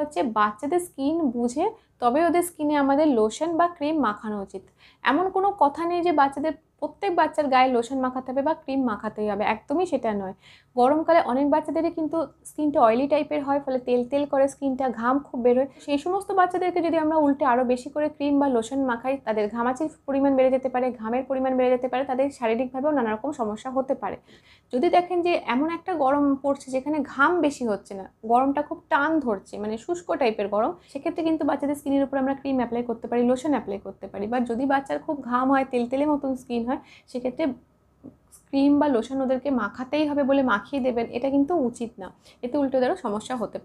হচ্ছে বাচ্চাদের স্কিন বুঝে তবে ওদের স্কিনে আমাদের লোশন বা ক্রিম মাখানো উচিত এমন কোনো কথা নেই যে বাচ্চাদের প্রত্যেক বাচ্চার গায়ে লোশন মাখাতে হবে বা ক্রিম মাখাতেই হবে একদমই সেটা নয় গরমকালে অনেক বাচ্চাদেরই কিন্তু স্কিনটা অয়েলি টাইপের হয় ফলে তেল তেল করে স্কিনটা ঘাম খুব বেরোয় সেই সমস্ত বাচ্চাদেরকে যদি আমরা উল্টে আরও বেশি করে ক্রিম বা লোশন মাখাই তাদের ঘামাচির পরিমাণ বেড়ে যেতে পারে ঘামের পরিমাণ বেড়ে যেতে পারে তাদের শারীরিকভাবেও নানারকম সমস্যা হতে পারে যদি দেখেন যে এমন একটা গরম পড়ছে যেখানে ঘাম বেশি হচ্ছে না গরমটা খুব টান ধরছে মানে শুষ্ক টাইপের গরম সেক্ষেত্রে কিন্তু বাচ্চাদের স্কিনের উপর আমরা ক্রিম অ্যাপ্লাই করতে পারি লোশন অ্যাপ্লাই করতে পারি বা যদি বাচ্চার খুব ঘাম হয় তেল তেলে মতন স্কিন হয় সেক্ষেত্রে ক্রিম বা লোশন ওদেরকে মাখাতেই হবে বলে মাখিয়ে দেবেন এটা কিন্তু উচিত না এতে উল্টো তারও সমস্যা হতে